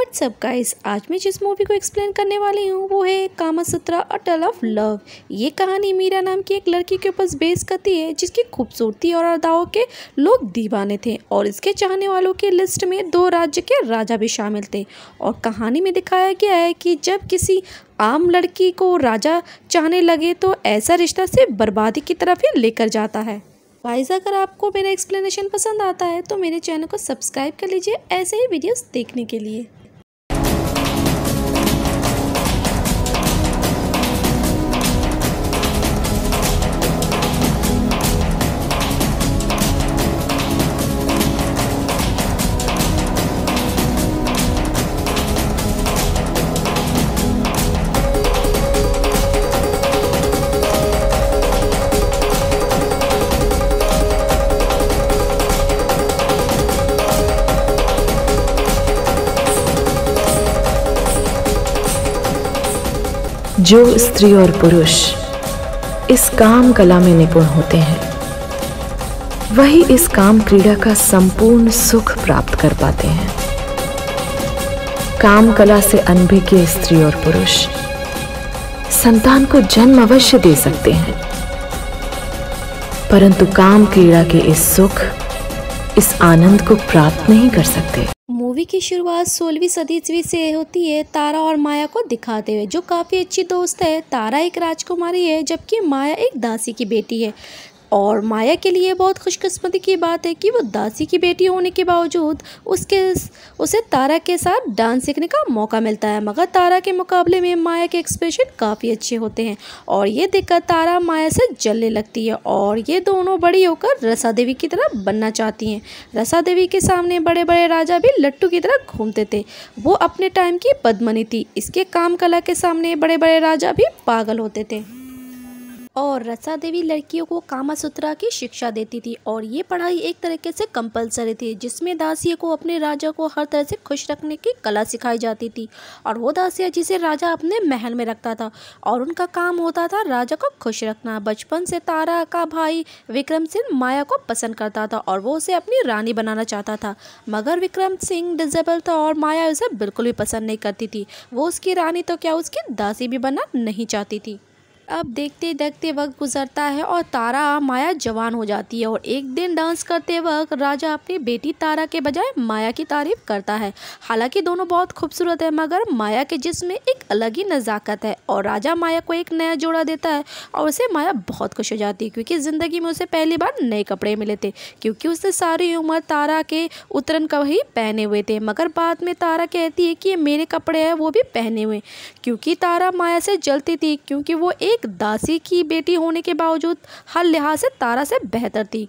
WhatsApp guys आज मैं जिस मूवी को एक्सप्लेन करने वाली हूँ वो है कामा अ अटल ऑफ लव ये कहानी मीरा नाम की एक लड़की के ऊपर बेस करती है जिसकी खूबसूरती और अदाओं के लोग दीवाने थे और इसके चाहने वालों की लिस्ट में दो राज्य के राजा भी शामिल थे और कहानी में दिखाया गया है कि जब किसी आम लड़की को राजा चाहने लगे तो ऐसा रिश्ता से बर्बादी की तरफ ही लेकर जाता है वाइज अगर आपको मेरा एक्सप्लेनेशन पसंद आता है तो मेरे चैनल को सब्सक्राइब कर लीजिए ऐसे ही वीडियोस देखने के लिए जो स्त्री और पुरुष इस काम कला में निपुण होते हैं वही इस काम क्रीड़ा का संपूर्ण सुख प्राप्त कर पाते हैं काम कला से अनभिज्ञ स्त्री और पुरुष संतान को जन्म अवश्य दे सकते हैं परंतु काम क्रीड़ा के इस सुख इस आनंद को प्राप्त नहीं कर सकते मूवी की शुरुआत सोलहवीं सदी से होती है तारा और माया को दिखाते हुए जो काफ़ी अच्छी दोस्त है तारा एक राजकुमारी है जबकि माया एक दासी की बेटी है और माया के लिए बहुत खुशकस्मती की बात है कि वो दासी की बेटी होने के बावजूद उसके उसे तारा के साथ डांस सीखने का मौका मिलता है मगर तारा के मुकाबले में माया के एक्सप्रेशन काफ़ी अच्छे होते हैं और ये देखकर तारा माया से जलने लगती है और ये दोनों बड़ी होकर रसा देवी की तरह बनना चाहती हैं रसा देवी के सामने बड़े बड़े राजा भी लट्टू की तरह घूमते थे वो अपने टाइम की पद्मनी थी इसके काम कला के सामने बड़े बड़े राजा भी पागल होते थे और रसा देवी लड़कियों को कामा सूत्रा की शिक्षा देती थी और ये पढ़ाई एक तरीके से कंपलसरी थी जिसमें दासिया को अपने राजा को हर तरह से खुश रखने की कला सिखाई जाती थी और वो दासिया जिसे राजा अपने महल में रखता था और उनका काम होता था राजा को खुश रखना बचपन से तारा का भाई विक्रम सिंह माया को पसंद करता था और वो उसे अपनी रानी बनाना चाहता था मगर विक्रम सिंह डिजेबल था और माया उसे बिल्कुल भी पसंद नहीं करती थी वो उसकी रानी तो क्या उसकी दासी भी बनना नहीं चाहती थी अब देखते देखते वक्त गुजरता है और तारा माया जवान हो जाती है और एक दिन डांस करते वक्त राजा अपनी बेटी तारा के बजाय माया की तारीफ करता है हालांकि दोनों बहुत खूबसूरत है मगर माया के जिसमें एक अलग ही नज़ाकत है और राजा माया को एक नया जोड़ा देता है और उसे माया बहुत खुश हो जाती है क्योंकि ज़िंदगी में उसे पहली बार नए कपड़े मिले थे क्योंकि उसने सारी उम्र तारा के उतरन का ही पहने हुए थे मगर बाद में तारा कहती है कि ये मेरे कपड़े हैं वो भी पहने हुए क्योंकि तारा माया से जलती थी क्योंकि वो एक एक दासी की बेटी होने के बावजूद हर लिहाज से तारा से बेहतर थी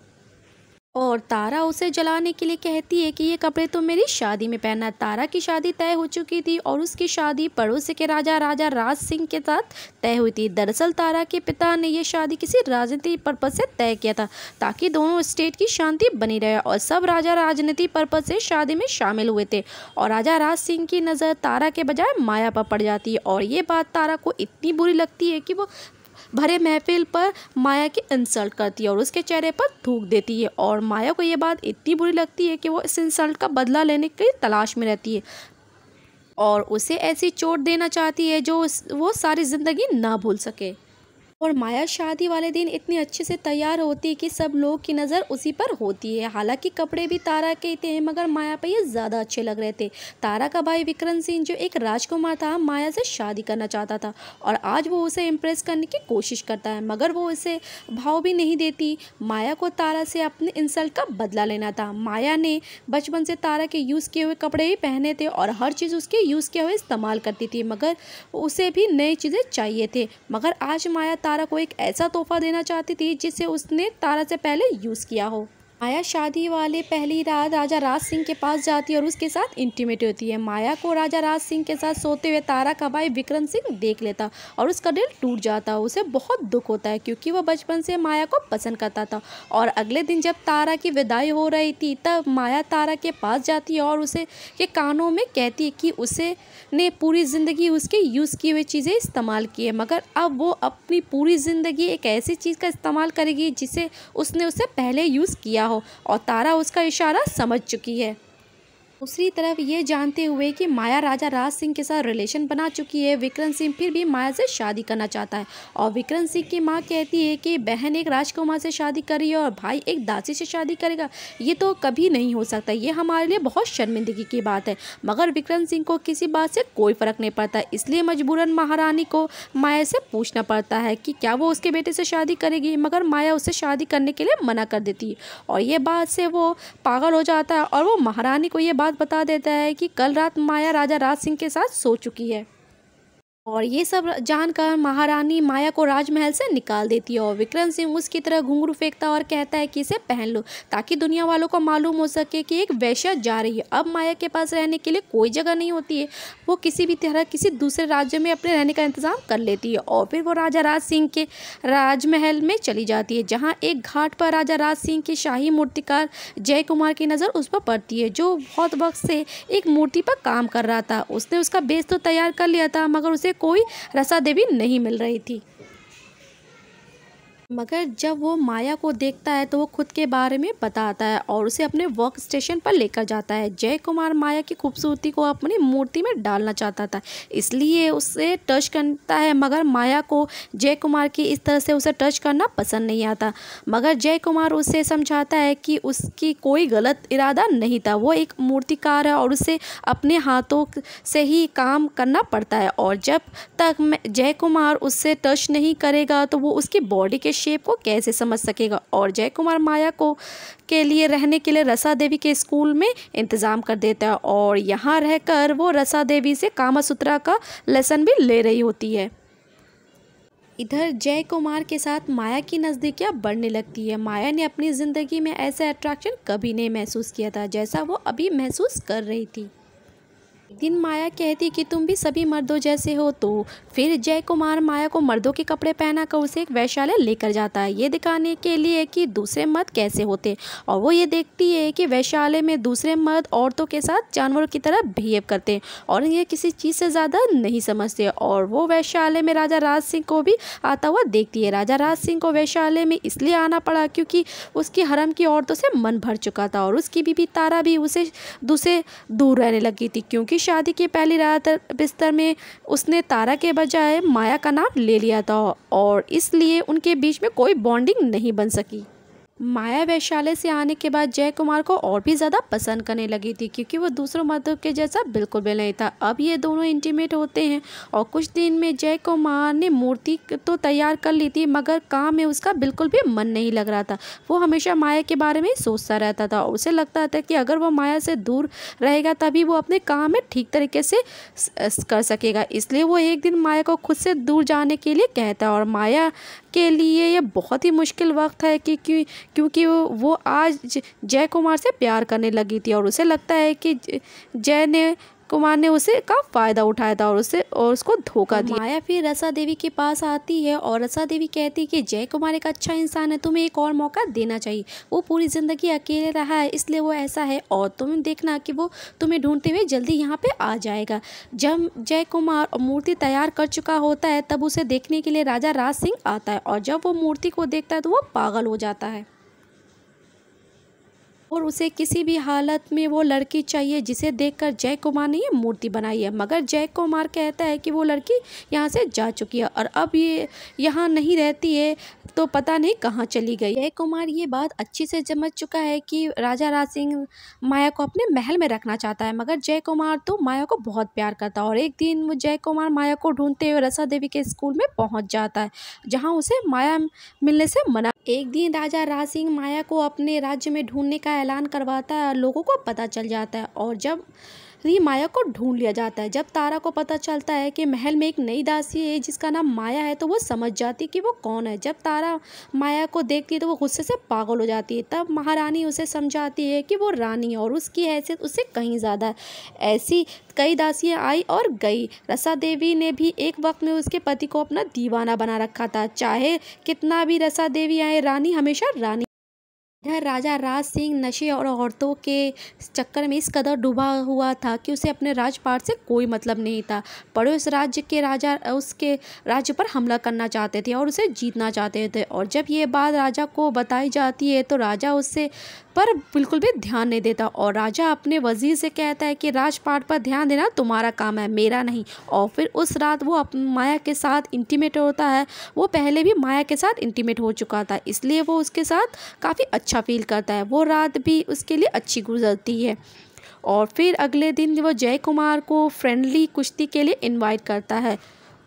और तारा उसे जलाने के लिए कहती है कि ये कपड़े तो मेरी शादी में पहना तारा की शादी तय हो चुकी थी और उसकी शादी पड़ोस के राजा राजा राज सिंह के साथ तय हुई थी दरअसल तारा के पिता ने यह शादी किसी राजनीतिक पर्पज से तय किया था ताकि दोनों स्टेट की शांति बनी रहे और सब राजा राजनीतिक पर्पज से शादी में शामिल हुए थे और राजा राज सिंह की नज़र तारा के बजाय माया पर पड़ जाती है और ये बात तारा को इतनी बुरी लगती है कि वो भरे महफिल पर माया की इंसल्ट करती है और उसके चेहरे पर थूक देती है और माया को ये बात इतनी बुरी लगती है कि वो इस इंसल्ट का बदला लेने की तलाश में रहती है और उसे ऐसी चोट देना चाहती है जो वो सारी ज़िंदगी ना भूल सके और माया शादी वाले दिन इतनी अच्छे से तैयार होती है कि सब लोग की नज़र उसी पर होती है हालांकि कपड़े भी तारा के थे मगर माया पर ये ज़्यादा अच्छे लग रहे थे तारा का भाई विक्रम सिंह जो एक राजकुमार था माया से शादी करना चाहता था और आज वो उसे इम्प्रेस करने की कोशिश करता है मगर वो उसे भाव भी नहीं देती माया को तारा से अपने इंसल्ट का बदला लेना था माया ने बचपन से तारा के यूज़ किए हुए कपड़े ही पहने थे और हर चीज़ उसके यूज़ किए हुए इस्तेमाल करती थी मगर उसे भी नई चीज़ें चाहिए थे मगर आज माया तारा को एक ऐसा तोहफा देना चाहती थी जिसे उसने तारा से पहले यूज़ किया हो माया शादी वाले पहली रात राजा राज सिंह के पास जाती है और उसके साथ इंटीमेट होती है माया को राजा राज सिंह के साथ सोते हुए तारा का भाई विक्रम सिंह देख लेता और उसका दिल टूट जाता है उसे बहुत दुख होता है क्योंकि वह बचपन से माया को पसंद करता था और अगले दिन जब तारा की विदाई हो रही थी तब माया तारा के पास जाती है और उसे के कानों में कहती है कि उसे ने पूरी ज़िंदगी उसके यूज़ किए हुई चीज़ें इस्तेमाल की है मगर अब वो अपनी पूरी ज़िंदगी एक ऐसी चीज़ का इस्तेमाल करेगी जिसे उसने उसे पहले यूज़ किया हो और तारा उसका इशारा समझ चुकी है दूसरी तरफ ये जानते हुए कि माया राजा राज सिंह के साथ रिलेशन बना चुकी है विक्रम सिंह फिर भी माया से शादी करना चाहता है और विक्रम सिंह की माँ कहती है कि बहन एक राजकुमार से शादी कर रही है और भाई एक दासी से शादी करेगा ये तो कभी नहीं हो सकता ये हमारे लिए बहुत शर्मिंदगी की बात है मगर विक्रम सिंह को किसी बात से कोई फ़र्क नहीं पड़ता इसलिए मजबूरन महारानी को माया से पूछना पड़ता है कि क्या वो उसके बेटे से शादी करेगी मगर माया उससे शादी करने के लिए मना कर देती है और ये बात से वो पागल हो जाता है और वो महारानी को ये बात बता देता है कि कल रात माया राजा राज सिंह के साथ सो चुकी है और ये सब जानकर महारानी माया को राजमहल से निकाल देती है और विक्रम सिंह उसकी तरह घुंघरू फेंकता और कहता है कि इसे पहन लो ताकि दुनिया वालों को मालूम हो सके कि एक वैश्य जा रही है अब माया के पास रहने के लिए कोई जगह नहीं होती है वो किसी भी तरह किसी दूसरे राज्य में अपने रहने का इंतज़ाम कर लेती है और फिर वो राजा राज सिंह के राजमहल में चली जाती है जहाँ एक घाट पर राजा राज सिंह की शाही मूर्तिकार जय कुमार की नज़र उस पर पड़ती है जो बहुत वक्त से एक मूर्ति पर काम कर रहा था उसने उसका बेस तो तैयार कर लिया था मगर उसे कोई रसा देवी नहीं मिल रही थी मगर जब वो माया को देखता है तो वो खुद के बारे में बताता है और उसे अपने वर्क स्टेशन पर लेकर जाता है जय कुमार माया की खूबसूरती को अपनी मूर्ति में डालना चाहता था इसलिए उसे टच करता है मगर माया को जय कुमार की इस तरह से उसे टच करना पसंद नहीं आता मगर जय कुमार उसे समझाता है कि उसकी कोई गलत इरादा नहीं था वो एक मूर्तिकार है और उसे अपने हाथों से ही काम करना पड़ता है और जब तक जय कुमार उससे टच नहीं करेगा तो वो उसकी बॉडी के शेप को कैसे समझ सकेगा और जय कुमार माया को के लिए रहने के लिए रसा देवी के स्कूल में इंतज़ाम कर देता है और यहाँ रहकर वो रसा देवी से कामासूत्रा का लेसन भी ले रही होती है इधर जय कुमार के साथ माया की नज़दीकियाँ बढ़ने लगती है माया ने अपनी ज़िंदगी में ऐसा अट्रैक्शन कभी नहीं महसूस किया था जैसा वो अभी महसूस कर रही थी एक दिन माया कहती कि तुम भी सभी मर्दों जैसे हो तो फिर जय कुमार माया को मर्दों के कपड़े पहना कर उसे एक वैशालय लेकर जाता है ये दिखाने के लिए कि दूसरे मर्द कैसे होते और वो ये देखती है कि वैशालय में दूसरे मर्द औरतों के साथ जानवरों की तरह बिहेव करते हैं और ये किसी चीज़ से ज़्यादा नहीं समझते और वो वैशालय में राजा राज सिंह को भी आता हुआ देखती है राजा राज सिंह को वैशालय में इसलिए आना पड़ा क्योंकि उसकी हरम की औरतों से मन भर चुका था और उसकी बीबी तारा भी उसे दूसरे दूर रहने लगी थी क्योंकि शादी के पहली रात बिस्तर में उसने तारा के बजाय माया का नाम ले लिया था और इसलिए उनके बीच में कोई बॉन्डिंग नहीं बन सकी माया वैशाले से आने के बाद जय कुमार को और भी ज़्यादा पसंद करने लगी थी क्योंकि वो दूसरों मर्दों के जैसा बिल्कुल भी नहीं था अब ये दोनों इंटीमेट होते हैं और कुछ दिन में जय कुमार ने मूर्ति तो तैयार कर ली थी मगर काम में उसका बिल्कुल भी मन नहीं लग रहा था वो हमेशा माया के बारे में सोचता रहता था और उसे लगता था कि अगर वो माया से दूर रहेगा तभी वो अपने काम में ठीक तरीके से कर सकेगा इसलिए वो एक दिन माया को खुद से दूर जाने के लिए कहता है और माया के लिए यह बहुत ही मुश्किल वक्त है कि क्योंकि वो आज जय कुमार से प्यार करने लगी थी और उसे लगता है कि जय ने कुमार ने उसे का फ़ायदा उठाया था और उसे और उसको धोखा दिया माया फिर रसा देवी के पास आती है और रसा देवी कहती है कि जय कुमार एक अच्छा इंसान है तुम्हें एक और मौका देना चाहिए वो पूरी ज़िंदगी अकेले रहा है इसलिए वो ऐसा है और तुम देखना कि वो तुम्हें ढूंढते हुए जल्दी यहाँ पर आ जाएगा जब जय कुमार मूर्ति तैयार कर चुका होता है तब उसे देखने के लिए राजा राज सिंह आता है और जब वो मूर्ति को देखता है तो वो पागल हो जाता है और उसे किसी भी हालत में वो लड़की चाहिए जिसे देखकर जय कुमार ने ये मूर्ति बनाई है मगर जय कुमार कहता है कि वो लड़की यहाँ से जा चुकी है और अब ये यहाँ नहीं रहती है तो पता नहीं कहाँ चली गई जय कुमार ये बात अच्छी से समझ चुका है कि राजा राज सिंह माया को अपने महल में रखना चाहता है मगर जय कुमार तो माया को बहुत प्यार करता है और एक दिन वो जय कुमार माया को ढूंढते हुए रसा देवी के स्कूल में पहुँच जाता है जहाँ उसे माया मिलने से मना एक दिन राजा राज सिंह माया को अपने राज्य में ढूँढने का ऐलान करवाता है और लोगों को पता चल जाता है और जब ही तो माया को ढूंढ लिया जाता है जब तारा को पता चलता है कि महल में एक नई दासी है जिसका नाम माया है तो वो समझ जाती है कि वो कौन है जब तारा माया को देखती है तो वो गुस्से से पागल हो जाती है तब महारानी उसे समझाती है कि वो रानी है और उसकी हैसियत उससे कहीं ज़्यादा ऐसी कई दासियाँ आई और गई रसा देवी ने भी एक वक्त में उसके पति को अपना दीवाना बना रखा था चाहे कितना भी रसा देवी आए रानी हमेशा रानी इधर राजा राज सिंह नशे और औरतों के चक्कर में इस कदर डूबा हुआ था कि उसे अपने राजपाट से कोई मतलब नहीं था पड़ोस राज्य के राजा उसके राज्य पर हमला करना चाहते थे और उसे जीतना चाहते थे और जब ये बात राजा को बताई जाती है तो राजा उससे पर बिल्कुल भी ध्यान नहीं देता और राजा अपने वजीर से कहता है कि राजपाट पर ध्यान देना तुम्हारा काम है मेरा नहीं और फिर उस रात वो माया के साथ इंटीमेट होता है वो पहले भी माया के साथ इंटीमेट हो चुका था इसलिए वो उसके साथ काफ़ी अच्छा अच्छा फील करता है वो रात भी उसके लिए अच्छी गुजरती है और फिर अगले दिन वो जय कुमार को फ्रेंडली कुश्ती के लिए इनवाइट करता है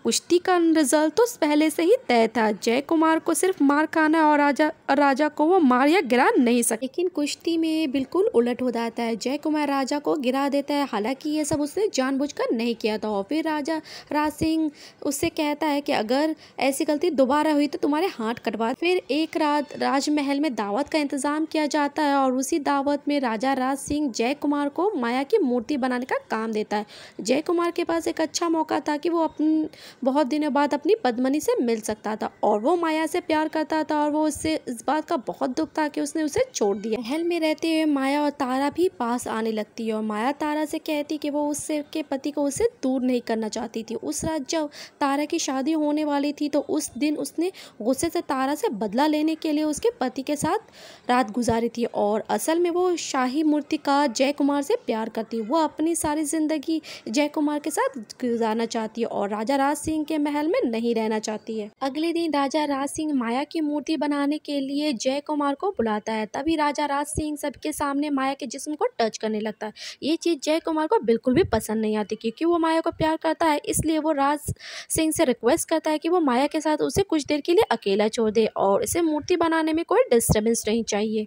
कुश्ती का रिजल्ट तो पहले से ही तय था जय कुमार को सिर्फ मार खाना और राजा राजा को वो मार या गिरा नहीं सकते लेकिन कुश्ती में बिल्कुल उलट हो जाता है जय कुमार राजा को गिरा देता है हालांकि ये सब उसने जानबूझकर नहीं किया था और फिर राजा राज सिंह उससे कहता है कि अगर ऐसी गलती दोबारा हुई तो तुम्हारे हाथ कटवा फिर एक रात राजमहल में दावत का इंतजाम किया जाता है और उसी दावत में राजा राज सिंह जय कुमार को माया की मूर्ति बनाने का काम देता है जय कुमार के पास एक अच्छा मौका था कि वो अपन बहुत दिनों बाद अपनी पद्मनी से मिल सकता था और वो माया से प्यार करता था और वो उससे इस बात का बहुत दुख था कि उसने उसे छोड़ दिया महल में रहते हुए माया और तारा भी पास आने लगती है और माया तारा से कहती कि वो उससे के पति को उसे दूर नहीं करना चाहती थी उस रात जब तारा की शादी होने वाली थी तो उस दिन उसने गुस्से से तारा से बदला लेने के लिए उसके पति के साथ रात गुजारी थी और असल में वो शाही मूर्तिकार जय कुमार से प्यार करती वो अपनी सारी ज़िंदगी जय कुमार के साथ गुजारना चाहती है और राजा राज सिंह के महल में नहीं रहना चाहती है अगले दिन राजा राज सिंह माया की मूर्ति बनाने के लिए जय कुमार को बुलाता है तभी राजा राज सिंह सबके सामने माया के जिस्म को टच करने लगता है ये चीज़ जय कुमार को बिल्कुल भी पसंद नहीं आती क्योंकि वो माया को प्यार करता है इसलिए वो राज सिंह से रिक्वेस्ट करता है कि वो माया के साथ उसे कुछ देर के लिए अकेला छोड़ दे और इसे मूर्ति बनाने में कोई डिस्टर्बेंस नहीं चाहिए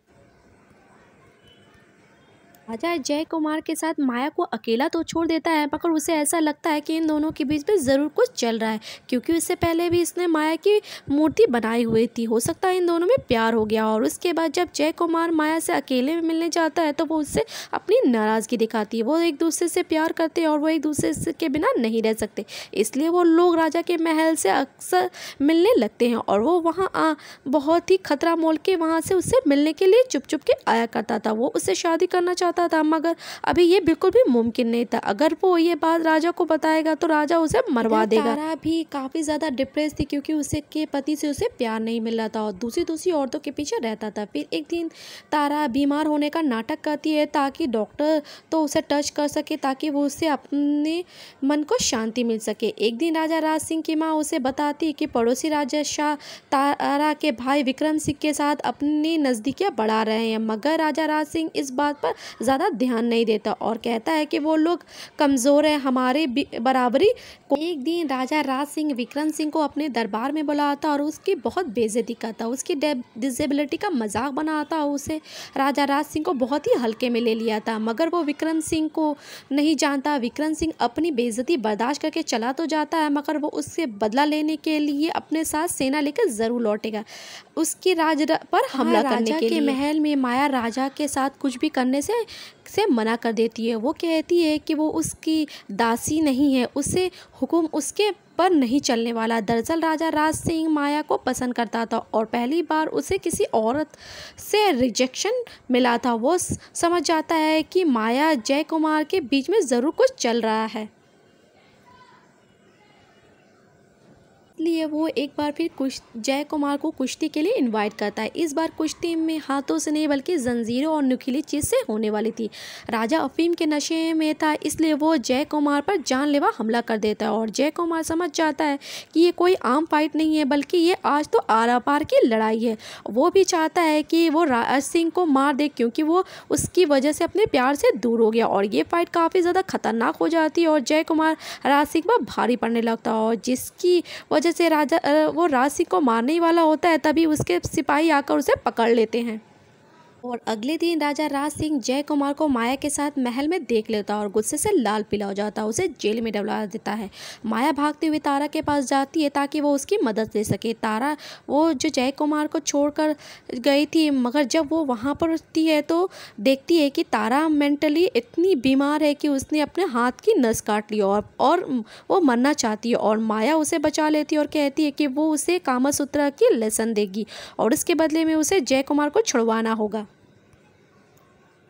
राजा जय कुमार के साथ माया को अकेला तो छोड़ देता है मगर उसे ऐसा लगता है कि इन दोनों के बीच में ज़रूर कुछ चल रहा है क्योंकि उससे पहले भी इसने माया की मूर्ति बनाई हुई थी हो सकता है इन दोनों में प्यार हो गया और उसके बाद जब जय कुमार माया से अकेले में मिलने जाता है तो वो उससे अपनी नाराज़गी दिखाती है वो एक दूसरे से प्यार करते हैं और वो एक दूसरे के बिना नहीं रह सकते इसलिए वो लोग राजा के महल से अक्सर मिलने लगते हैं और वो वहाँ बहुत ही खतरा मोल के वहाँ से उससे मिलने के लिए चुप चुप के आया करता था वो उससे शादी करना चाहता चाहता था मगर अभी ये बिल्कुल भी मुमकिन नहीं था अगर वो ये बात राजा को बताएगा तो राजा उसे मरवा देगा तारा भी काफ़ी ज़्यादा डिप्रेस थी क्योंकि उसे के पति से उसे प्यार नहीं मिल रहा था और दूसरी दूसरी औरतों के पीछे रहता था फिर एक दिन तारा बीमार होने का नाटक करती है ताकि डॉक्टर तो उसे टच कर सके ताकि वो उससे अपने मन को शांति मिल सके एक दिन राजा राज सिंह की माँ उसे बताती कि पड़ोसी राजा शाह तारा के भाई विक्रम सिंह के साथ अपनी नज़दीकियाँ बढ़ा रहे हैं मगर राजा राज सिंह इस बात पर ज़्यादा ध्यान नहीं देता और कहता है कि वो लोग कमज़ोर हैं हमारे बराबरी एक दिन राजा राज सिंह विक्रम सिंह को अपने दरबार में बुलाता और उसकी बहुत बेजती करता उसकी डिजेबिलिटी का मजाक बनाता उसे राजा राज सिंह को बहुत ही हल्के में ले लिया था मगर वो विक्रम सिंह को नहीं जानता विक्रम सिंह अपनी बेजती बर्दाश्त करके चला तो जाता है मगर वो उससे बदला लेने के लिए अपने साथ सेना लेकर ज़रूर लौटेगा उसकी राज पर हाँ, हमला करने के, के लिए महल में माया राजा के साथ कुछ भी करने से से मना कर देती है वो कहती है कि वो उसकी दासी नहीं है उसे हुक्म उसके पर नहीं चलने वाला दरअसल राजा राज सिंह माया को पसंद करता था और पहली बार उसे किसी औरत से रिजेक्शन मिला था वो समझ जाता है कि माया जय कुमार के बीच में ज़रूर कुछ चल रहा है इसलिए वो एक बार फिर कुश जय कुमार को कुश्ती के लिए इनवाइट करता है इस बार कुश्ती में हाथों से नहीं बल्कि जंजीरों और नुकीली चीज़ से होने वाली थी राजा अफीम के नशे में था इसलिए वो जय कुमार पर जानलेवा हमला कर देता है और जय कुमार समझ जाता है कि ये कोई आम फाइट नहीं है बल्कि ये आज तो आरा पार की लड़ाई है वो भी चाहता है कि वो राज सिंह को मार दे क्योंकि वो उसकी वजह से अपने प्यार से दूर हो गया और ये फाइट काफ़ी ज़्यादा खतरनाक हो जाती है और जय कुमार राज सिंह पर भारी पड़ने लगता है और जिसकी वजह वजह से राजा वो राशि को मारने वाला होता है तभी उसके सिपाही आकर उसे पकड़ लेते हैं और अगले दिन राजा राज सिंह जय कुमार को माया के साथ महल में देख लेता है और गुस्से से लाल पीला हो जाता है उसे जेल में डबला देता है माया भागते हुए तारा के पास जाती है ताकि वो उसकी मदद ले सके तारा वो जो जय कुमार को छोड़कर गई थी मगर जब वो वहाँ पर उठती है तो देखती है कि तारा मेंटली इतनी बीमार है कि उसने अपने हाथ की नस काट ली और, और वो मरना चाहती है और माया उसे बचा लेती है और कहती है कि वो उसे कामसूत्रा की लेसन देगी और इसके बदले में उसे जय कुमार को छुड़वाना होगा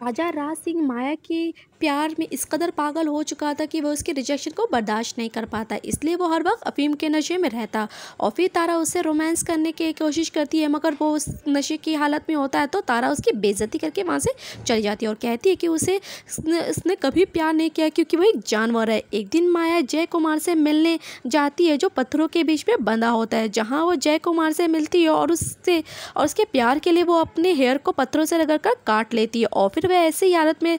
राजा राज सिंह माया के प्यार में इस कदर पागल हो चुका था कि वह उसके रिजेक्शन को बर्दाश्त नहीं कर पाता इसलिए वो हर वक्त अफीम के नशे में रहता और फिर तारा उससे रोमांस करने की कोशिश करती है मगर वो उस नशे की हालत में होता है तो तारा उसकी बेजती करके वहाँ से चली जाती है और कहती है कि उसे उसने कभी प्यार नहीं किया क्योंकि वह एक जानवर है एक दिन माया जय कुमार से मिलने जाती है जो पत्थरों के बीच में बंधा होता है जहाँ वो जय कुमार से मिलती है और उससे और उसके प्यार के लिए वो अपने हेयर को पत्थरों से रगड़ काट लेती है और फिर वह ऐसी हालत में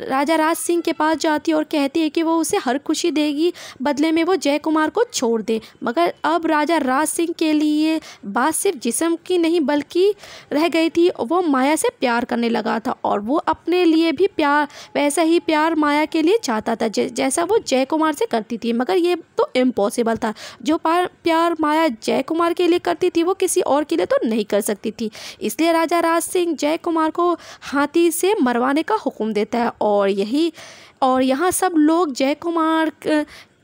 राजा राजा राज सिंह के पास जाती है और कहती है कि वो उसे हर खुशी देगी बदले में वो जय कुमार को छोड़ दे मगर अब राजा राज सिंह के लिए बात सिर्फ जिसम की नहीं बल्कि रह गई थी वो माया से प्यार करने लगा था और वो अपने लिए भी प्यार वैसा ही प्यार माया के लिए चाहता था जैसा वो जय कुमार से करती थी मगर ये तो इम्पॉसिबल था जो प्यार माया जय कुमार के लिए करती थी वो किसी और के लिए तो नहीं कर सकती थी इसलिए राजा राज सिंह जय कुमार को हाथी से मरवाने का हुक्म देता है और यही और यहाँ सब लोग जय कुमार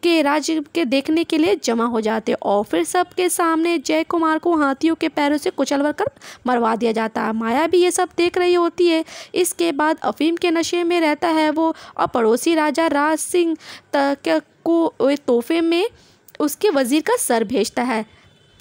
के राज्य के देखने के लिए जमा हो जाते और फिर सबके सामने जय कुमार को हाथियों के पैरों से कुचलवर कर मरवा दिया जाता है माया भी ये सब देख रही होती है इसके बाद अफीम के नशे में रहता है वो और पड़ोसी राजा राज सिंह को तोहफे में उसके वज़ीर का सर भेजता है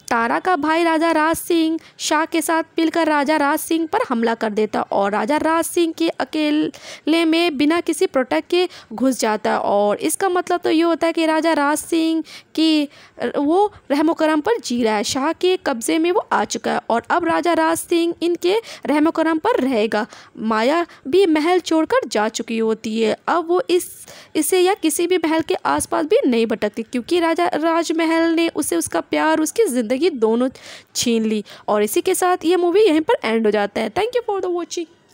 तारा का भाई राजा राज सिंह शाह के साथ मिलकर राजा राज सिंह पर हमला कर देता और राजा राज सिंह के अकेले में बिना किसी प्रोटेक्ट के घुस जाता और इसका मतलब तो ये होता है कि राजा राज सिंह की वो रहमोक्रम पर जी रहा है शाह के कब्ज़े में वो आ चुका है और अब राजा राज सिंह इनके रहम करम पर रहेगा माया भी महल छोड़कर जा चुकी होती है अब वो इस इसे या किसी भी महल के आसपास भी नहीं भटकती क्योंकि राजा राजमहल ने उसे उसका प्यार उसकी ज़िंदगी ज़िंदगी दोनों छीन ली और इसी के साथ ये मूवी यहीं पर एंड हो जाता है thank you for the watching